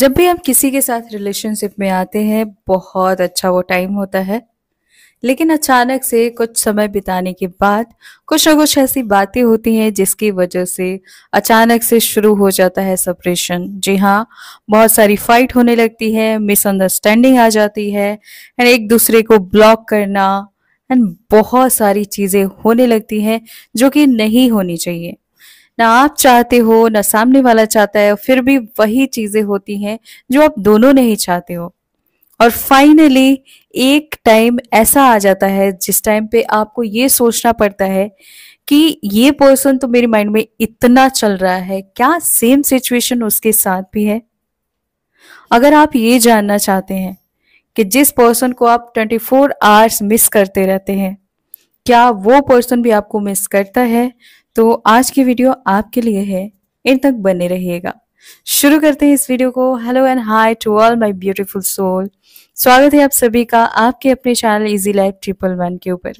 जब भी हम किसी के साथ रिलेशनशिप में आते हैं बहुत अच्छा वो टाइम होता है लेकिन अचानक से कुछ समय बिताने के बाद कुछ ना कुछ ऐसी बातें होती हैं जिसकी वजह से अचानक से शुरू हो जाता है सेपरेशन जी हाँ बहुत सारी फाइट होने लगती है मिसअंडरस्टैंडिंग आ जाती है एंड एक दूसरे को ब्लॉक करना एंड बहुत सारी चीज़ें होने लगती हैं जो कि नहीं होनी चाहिए ना आप चाहते हो ना सामने वाला चाहता है फिर भी वही चीजें होती हैं जो आप दोनों नहीं चाहते हो और फाइनली एक टाइम ऐसा आ जाता है जिस टाइम पे आपको ये सोचना पड़ता है कि ये पर्सन तो मेरे माइंड में इतना चल रहा है क्या सेम सिचुएशन उसके साथ भी है अगर आप ये जानना चाहते हैं कि जिस पर्सन को आप 24 फोर आवर्स मिस करते रहते हैं क्या वो पर्सन भी आपको मिस करता है तो आज की वीडियो आपके लिए है इन तक बने रहिएगा शुरू करते हैं इस वीडियो को hello and hi to all my beautiful soul स्वागत है आप सभी का आपके अपने channel easy life triple one के ऊपर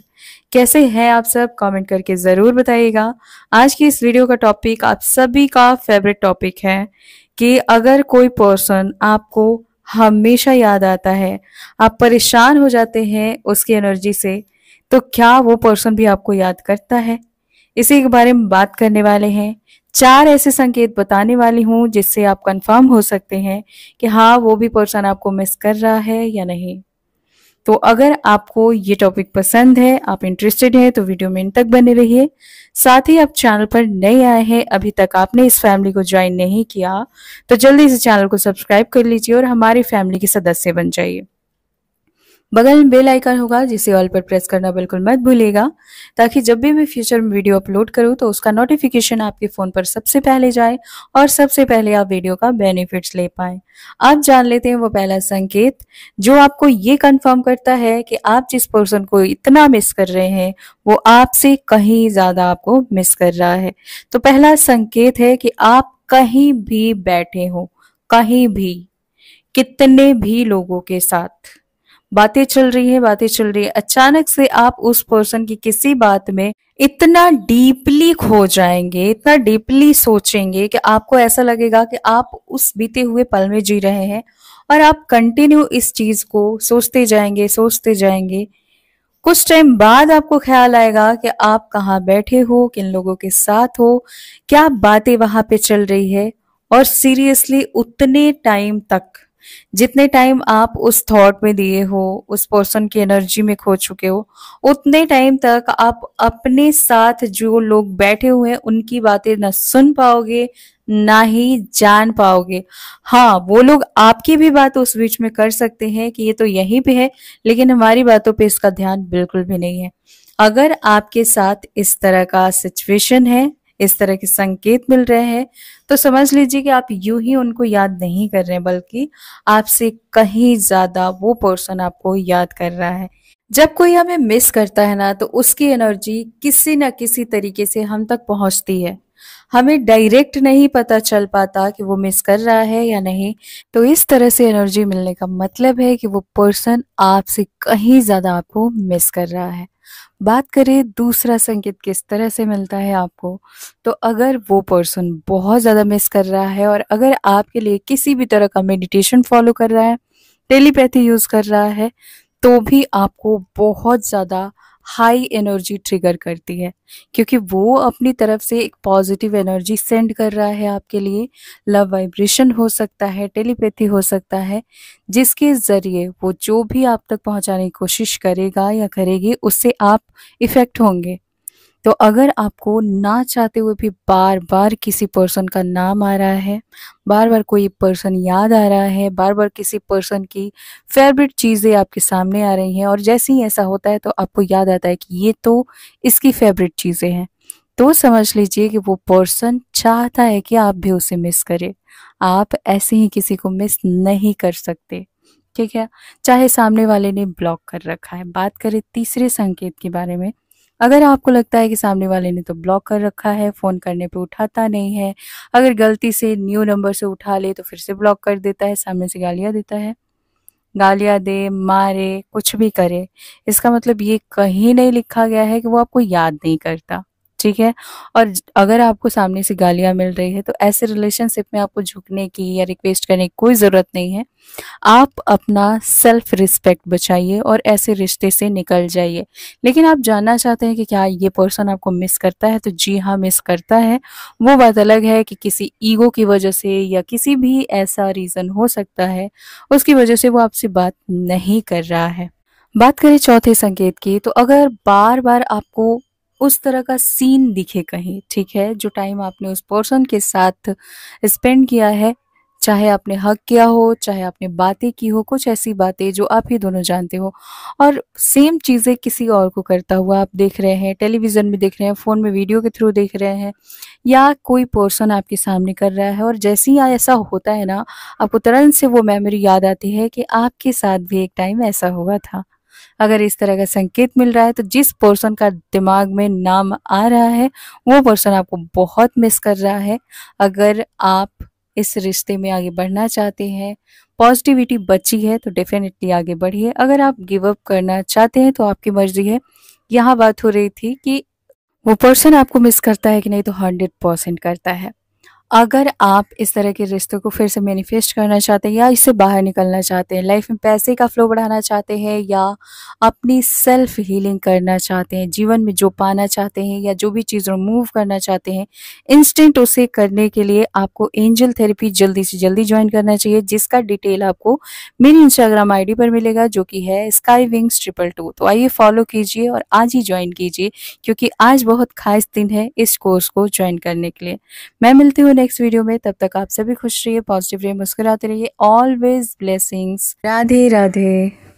कैसे हैं आप सब कमेंट करके ज़रूर बताइएगा आज की इस वीडियो का टॉपिक आप सभी का फेवरेट टॉपिक है कि अगर कोई पर्सन आपको हमेशा याद आता है आप परेशान हो जाते हैं उसकी एनर्जी से तो क्या वो पर्सन भी आपको याद करता है इसी के बारे में बात करने वाले हैं चार ऐसे संकेत बताने वाली हूं जिससे आप कंफर्म हो सकते हैं कि हाँ वो भी पर्सन आपको मिस कर रहा है या नहीं तो अगर आपको ये टॉपिक पसंद है आप इंटरेस्टेड हैं तो वीडियो में इन तक बने रहिए साथ ही आप चैनल पर नए आए हैं अभी तक आपने इस फैमिली को ज्वाइन नहीं किया तो जल्दी से चैनल को सब्सक्राइब कर लीजिए और हमारी फैमिली के सदस्य बन जाइए बगल में बेल आइकन होगा जिसे ऑल पर प्रेस करना बिल्कुल मत भूलेगा ताकि जब भी मैं फ्यूचर में वीडियो अपलोड करूँ तो उसका नोटिफिकेशन आपके फ़ोन पर सबसे पहले जाए और सबसे पहले आप वीडियो का बेनिफिट्स ले पाए आप जान लेते हैं वो पहला संकेत जो आपको ये कन्फर्म करता है कि आप जिस पर्सन को इतना मिस कर रहे हैं वो आपसे कहीं ज़्यादा आपको मिस कर रहा है तो पहला संकेत है कि आप कहीं भी बैठे हो कहीं भी कितने भी लोगों के साथ बातें चल रही है बातें चल रही है अचानक से आप उस पर्सन की किसी बात में इतना डीपली खो जाएंगे इतना डीपली सोचेंगे कि आपको ऐसा लगेगा कि आप उस बीते हुए पल में जी रहे हैं और आप कंटिन्यू इस चीज को सोचते जाएंगे सोचते जाएंगे कुछ टाइम बाद आपको ख्याल आएगा कि आप कहाँ बैठे हो किन लोगों के साथ हो क्या बातें वहां पे चल रही है और सीरियसली उतने टाइम तक जितने टाइम आप उस थॉट में दिए हो उस पर्सन की एनर्जी में खो चुके हो उतने टाइम तक आप अपने साथ जो लोग बैठे हुए हैं उनकी बातें ना सुन पाओगे ना ही जान पाओगे हाँ वो लोग आपकी भी बात उस बीच में कर सकते हैं कि ये तो यहीं पे है लेकिन हमारी बातों पे इसका ध्यान बिल्कुल भी नहीं है अगर आपके साथ इस तरह का सिचुएशन है इस तरह के संकेत मिल रहे हैं तो समझ लीजिए कि आप यूं ही उनको याद नहीं कर रहे बल्कि आपसे कहीं ज्यादा वो पर्सन आपको याद कर रहा है जब कोई हमें मिस करता है ना तो उसकी एनर्जी किसी न किसी तरीके से हम तक पहुंचती है हमें डायरेक्ट नहीं पता चल पाता कि वो मिस कर रहा है या नहीं तो इस तरह से एनर्जी मिलने का मतलब है कि वो पर्सन आपसे कहीं ज़्यादा आपको मिस कर रहा है बात करें दूसरा संकेत किस तरह से मिलता है आपको तो अगर वो पर्सन बहुत ज़्यादा मिस कर रहा है और अगर आपके लिए किसी भी तरह का मेडिटेशन फॉलो कर रहा है टेलीपैथी यूज़ कर रहा है तो भी आपको बहुत ज़्यादा हाई एनर्जी ट्रिगर करती है क्योंकि वो अपनी तरफ से एक पॉजिटिव एनर्जी सेंड कर रहा है आपके लिए लव वाइब्रेशन हो सकता है टेलीपैथी हो सकता है जिसके ज़रिए वो जो भी आप तक पहुंचाने की कोशिश करेगा या करेगी उससे आप इफ़ेक्ट होंगे तो अगर आपको ना चाहते हुए भी बार बार किसी पर्सन का नाम आ रहा है बार बार कोई पर्सन याद आ रहा है बार बार किसी पर्सन की फेवरेट चीज़ें आपके सामने आ रही हैं और जैसे ही ऐसा होता है तो आपको याद आता है कि ये तो इसकी फेवरेट चीज़ें हैं तो समझ लीजिए कि वो पर्सन चाहता है कि आप भी उसे मिस करें आप ऐसे ही किसी को मिस नहीं कर सकते ठीक है चाहे सामने वाले ने ब्लॉक कर रखा है बात करें तीसरे संकेत के बारे में अगर आपको लगता है कि सामने वाले ने तो ब्लॉक कर रखा है फ़ोन करने पे उठाता नहीं है अगर गलती से न्यू नंबर से उठा ले तो फिर से ब्लॉक कर देता है सामने से गालियाँ देता है गालियाँ दे मारे कुछ भी करे इसका मतलब ये कहीं नहीं लिखा गया है कि वो आपको याद नहीं करता ठीक है और अगर आपको सामने से गालियां मिल रही है तो ऐसे रिलेशनशिप में आपको झुकने की या रिक्वेस्ट करने की कोई ज़रूरत नहीं है आप अपना सेल्फ रिस्पेक्ट बचाइए और ऐसे रिश्ते से निकल जाइए लेकिन आप जानना चाहते हैं कि क्या ये पर्सन आपको मिस करता है तो जी हाँ मिस करता है वो बात अलग है कि किसी ईगो की वजह से या किसी भी ऐसा रीज़न हो सकता है उसकी वजह से वो आपसे बात नहीं कर रहा है बात करें चौथे संकेत की तो अगर बार बार आपको उस तरह का सीन दिखे कहीं ठीक है जो टाइम आपने उस पर्सन के साथ स्पेंड किया है चाहे आपने हक किया हो चाहे आपने बातें की हो कुछ ऐसी बातें जो आप ही दोनों जानते हो और सेम चीज़ें किसी और को करता हुआ आप देख रहे हैं टेलीविज़न में देख रहे हैं फ़ोन में वीडियो के थ्रू देख रहे हैं या कोई पर्सन आपके सामने कर रहा है और जैसे ही ऐसा होता है ना आपको तुरंत से वो मेमोरी याद आती है कि आपके साथ भी एक टाइम ऐसा हुआ था अगर इस तरह का संकेत मिल रहा है तो जिस पर्सन का दिमाग में नाम आ रहा है वो पर्सन आपको बहुत मिस कर रहा है अगर आप इस रिश्ते में आगे बढ़ना चाहते हैं पॉजिटिविटी बची है तो डेफिनेटली आगे बढ़िए अगर आप गिव अप करना चाहते हैं तो आपकी मर्जी है यहाँ बात हो रही थी कि वो पर्सन आपको मिस करता है कि नहीं तो हंड्रेड परसेंट करता है अगर आप इस तरह के रिश्तों को फिर से मैनिफेस्ट करना चाहते हैं या इससे बाहर निकलना चाहते हैं लाइफ में पैसे का फ्लो बढ़ाना चाहते हैं या अपनी सेल्फ हीलिंग करना चाहते हैं जीवन में जो पाना चाहते हैं या जो भी चीज़ रिमूव करना चाहते हैं इंस्टेंट उसे करने के लिए आपको एंजल थेरेपी जल्दी से जल्दी ज्वाइन करना चाहिए जिसका डिटेल आपको मेरी इंस्टाग्राम आई पर मिलेगा जो कि है स्काई विंग्स ट्रिपल टू तो आइए फॉलो कीजिए और आज ही ज्वाइन कीजिए क्योंकि आज बहुत खास दिन है इस कोर्स को ज्वाइन करने के लिए मैं मिलती हूँ नेक्स्ट वीडियो में तब तक आप सभी खुश रहिए पॉजिटिव रहिए मुस्कुराते रहिए ऑलवेज ब्लेसिंग्स राधे राधे